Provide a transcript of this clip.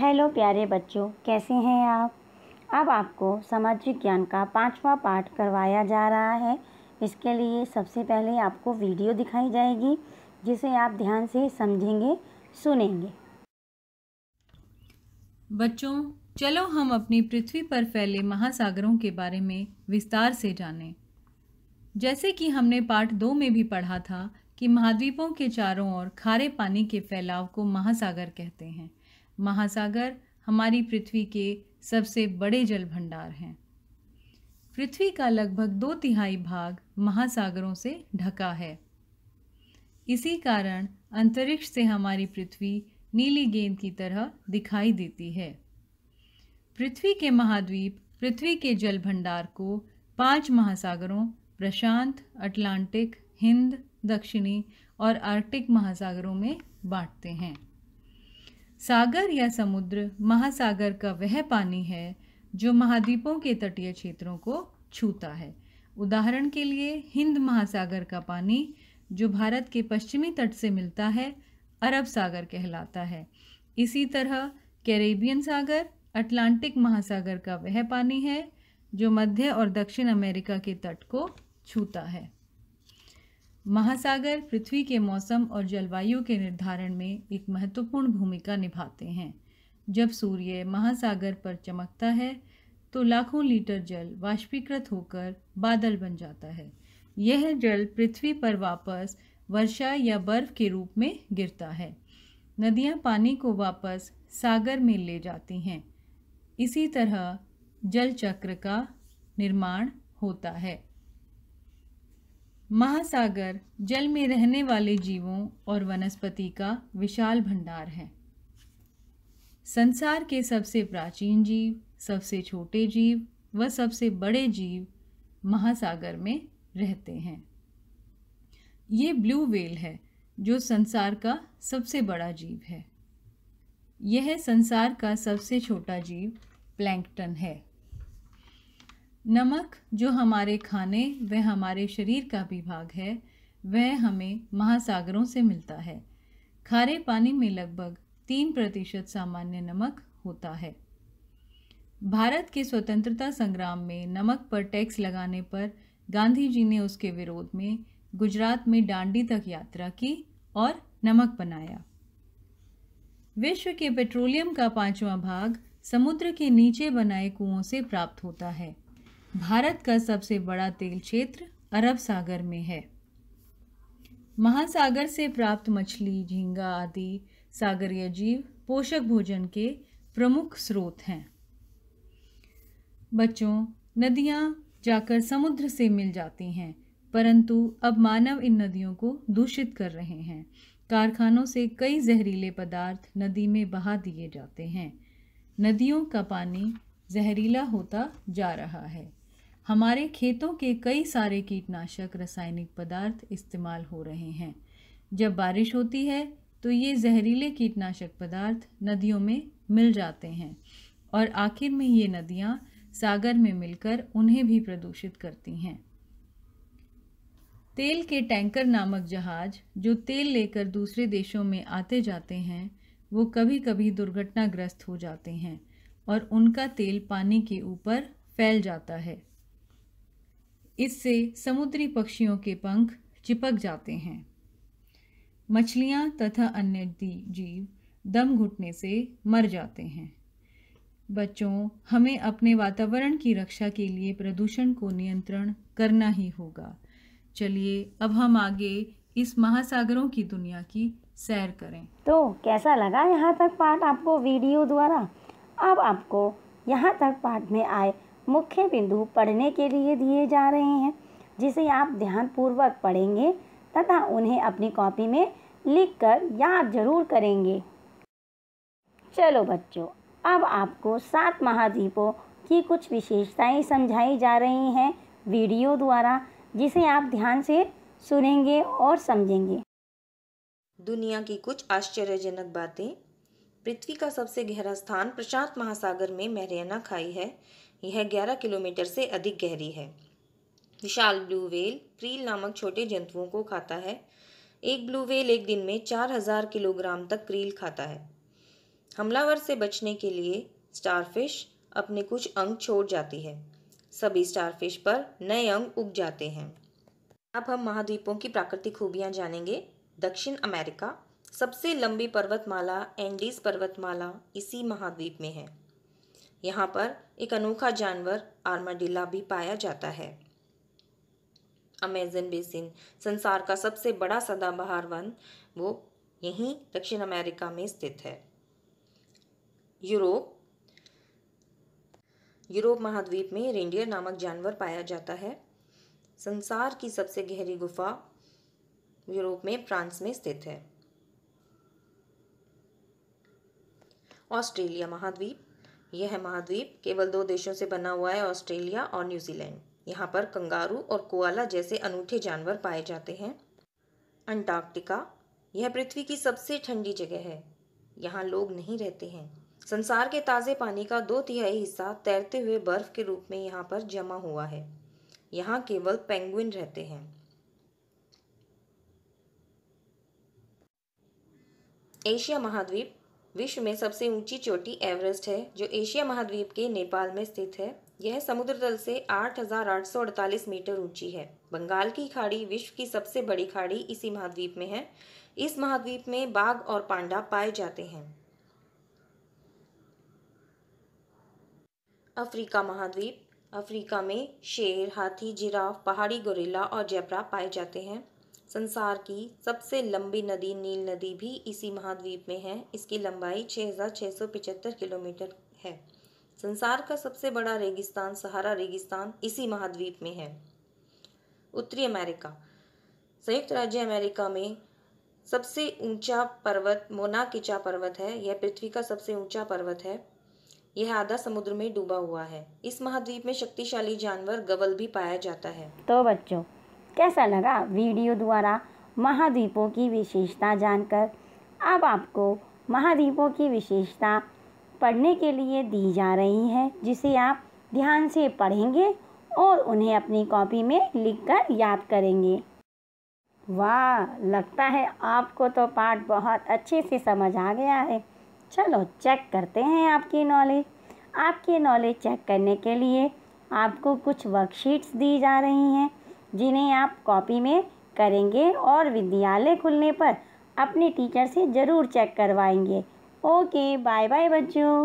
hello प्यारे बच्चों कैसे हैं आप अब आपको सामाजिक ज्ञान का पांचवा पाठ करवाया जा रहा है इसके लिए सबसे पहले आपको वीडियो दिखाई जाएगी जिसे आप ध्यान से समझेंगे सुनेंगे बच्चों चलो हम अपनी पृथ्वी पर फैले महासागरों के बारे में विस्तार से जानें जैसे कि हमने पाठ दो में भी पढ़ा था कि महाद्वीपों के चारों ओर खारे पानी के फैलाव को महासागर कहते हैं महासागर हमारी पृथ्वी के सबसे बड़े जल भंडार हैं पृथ्वी का लगभग दो तिहाई भाग महासागरों से ढका है इसी कारण अंतरिक्ष से हमारी पृथ्वी नीली गेंद की तरह दिखाई देती है पृथ्वी के महाद्वीप पृथ्वी के जल भंडार को पांच महासागरों प्रशांत अटलांटिक हिंद दक्षिणी और आर्कटिक महासागरों में बांटते हैं सागर या समुद्र महासागर का वह पानी है जो महाद्वीपों के तटीय क्षेत्रों को छूता है उदाहरण के लिए हिंद महासागर का पानी जो भारत के पश्चिमी तट से मिलता है अरब सागर कहलाता है इसी तरह कैरेबियन सागर अटलांटिक महासागर का वह पानी है जो मध्य और दक्षिण अमेरिका के तट को छूता है महासागर पृथ्वी के मौसम और जलवायु के निर्धारण में एक महत्वपूर्ण भूमिका निभाते हैं जब सूर्य महासागर पर चमकता है तो लाखों लीटर जल वाष्पीकृत होकर बादल बन जाता है यह जल पृथ्वी पर वापस वर्षा या बर्फ के रूप में गिरता है नदियाँ पानी को वापस सागर में ले जाती हैं इसी तरह जल चक्र का निर्माण होता है महासागर जल में रहने वाले जीवों और वनस्पति का विशाल भंडार है संसार के सबसे प्राचीन जीव सबसे छोटे जीव व सबसे बड़े जीव महासागर में रहते हैं ये ब्लू वेल है जो संसार का सबसे बड़ा जीव है यह संसार का सबसे छोटा जीव प्लैंकटन है नमक जो हमारे खाने व हमारे शरीर का भी भाग है वह हमें महासागरों से मिलता है खारे पानी में लगभग तीन प्रतिशत सामान्य नमक होता है भारत के स्वतंत्रता संग्राम में नमक पर टैक्स लगाने पर गांधी जी ने उसके विरोध में गुजरात में डांडी तक यात्रा की और नमक बनाया विश्व के पेट्रोलियम का पांचवा भाग समुद्र के नीचे बनाए कुओं से प्राप्त होता है भारत का सबसे बड़ा तेल क्षेत्र अरब सागर में है महासागर से प्राप्त मछली झींगा आदि सागरीय जीव पोषक भोजन के प्रमुख स्रोत हैं बच्चों नदियाँ जाकर समुद्र से मिल जाती हैं परंतु अब मानव इन नदियों को दूषित कर रहे हैं कारखानों से कई जहरीले पदार्थ नदी में बहा दिए जाते हैं नदियों का पानी जहरीला होता जा रहा है हमारे खेतों के कई सारे कीटनाशक रासायनिक पदार्थ इस्तेमाल हो रहे हैं जब बारिश होती है तो ये जहरीले कीटनाशक पदार्थ नदियों में मिल जाते हैं और आखिर में ये नदियाँ सागर में मिलकर उन्हें भी प्रदूषित करती हैं तेल के टैंकर नामक जहाज जो तेल लेकर दूसरे देशों में आते जाते हैं वो कभी कभी दुर्घटनाग्रस्त हो जाते हैं और उनका तेल पानी के ऊपर फैल जाता है इससे समुद्री पक्षियों के पंख चिपक जाते हैं मछलियां तथा अन्य जीव दम घुटने से मर जाते हैं बच्चों हमें अपने वातावरण की रक्षा के लिए प्रदूषण को नियंत्रण करना ही होगा चलिए अब हम आगे इस महासागरों की दुनिया की सैर करें तो कैसा लगा यहाँ तक पाठ आपको वीडियो द्वारा अब आपको यहाँ तक पाठ में आए मुख्य बिंदु पढ़ने के लिए दिए जा रहे हैं जिसे आप ध्यानपूर्वक पढ़ेंगे तथा उन्हें अपनी कॉपी में लिखकर याद जरूर करेंगे चलो बच्चों अब आपको सात महाद्वीपों की कुछ विशेषताएं समझाई जा रही हैं वीडियो द्वारा जिसे आप ध्यान से सुनेंगे और समझेंगे दुनिया की कुछ आश्चर्यजनक बातें पृथ्वी का सबसे गहरा स्थान प्रशांत महासागर में मैरियाना खाई है यह 11 किलोमीटर से अधिक गहरी है विशाल ब्लू वेल क्रील नामक छोटे जंतुओं को खाता है एक ब्लू वेल एक दिन में 4000 किलोग्राम तक क्रील खाता है हमलावर से बचने के लिए स्टारफिश अपने कुछ अंग छोड़ जाती है सभी स्टारफिश पर नए अंग उग जाते हैं अब हम महाद्वीपों की प्राकृतिक खूबियाँ जानेंगे दक्षिण अमेरिका सबसे लंबी पर्वतमाला एंडीज पर्वतमाला इसी महाद्वीप में है यहाँ पर एक अनोखा जानवर आर्माडिला भी पाया जाता है अमेजन बेसिन संसार का सबसे बड़ा सदाबहार वन वो यहीं दक्षिण अमेरिका में स्थित है यूरोप यूरोप महाद्वीप में रेंडियर नामक जानवर पाया जाता है संसार की सबसे गहरी गुफा यूरोप में फ्रांस में स्थित है ऑस्ट्रेलिया महाद्वीप यह है महाद्वीप केवल दो देशों से बना हुआ है ऑस्ट्रेलिया और न्यूजीलैंड यहाँ पर कंगारू और कोआला जैसे अनूठे जानवर पाए जाते हैं अंटार्कटिका यह पृथ्वी की सबसे ठंडी जगह है यहाँ लोग नहीं रहते हैं संसार के ताज़े पानी का दो तिहाई हिस्सा तैरते हुए बर्फ़ के रूप में यहाँ पर जमा हुआ है यहाँ केवल पेंगुइन रहते हैं एशिया महाद्वीप विश्व में सबसे ऊंची चोटी एवरेस्ट है जो एशिया महाद्वीप के नेपाल में स्थित है यह समुद्र तल से 8,848 मीटर ऊंची है बंगाल की खाड़ी विश्व की सबसे बड़ी खाड़ी इसी महाद्वीप में है इस महाद्वीप में बाघ और पांडा पाए जाते हैं अफ्रीका महाद्वीप अफ्रीका में शेर हाथी जिराफ पहाड़ी गोरिल्ला और जेब्रा पाए जाते हैं संसार की सबसे लंबी नदी नील नदी भी इसी महाद्वीप में है इसकी लंबाई 6,675 किलोमीटर है संसार का सबसे बड़ा रेगिस्तान सहारा रेगिस्तान इसी महाद्वीप में है उत्तरी अमेरिका संयुक्त राज्य अमेरिका में सबसे ऊंचा पर्वत मोना किचा पर्वत है यह पृथ्वी का सबसे ऊंचा पर्वत है यह आधा समुद्र में डूबा हुआ है इस महाद्वीप में शक्तिशाली जानवर गवल भी पाया जाता है तो बच्चों कैसा लगा वीडियो द्वारा महाद्वीपों की विशेषता जानकर अब आपको महाद्वीपों की विशेषता पढ़ने के लिए दी जा रही है जिसे आप ध्यान से पढ़ेंगे और उन्हें अपनी कॉपी में लिखकर याद करेंगे वाह लगता है आपको तो पाठ बहुत अच्छे से समझ आ गया है चलो चेक करते हैं आपकी नॉलेज आपकी नॉलेज चेक करने के लिए आपको कुछ वर्कशीट्स दी जा रही हैं जिन्हें आप कॉपी में करेंगे और विद्यालय खुलने पर अपने टीचर से ज़रूर चेक करवाएंगे ओके बाय बाय बच्चों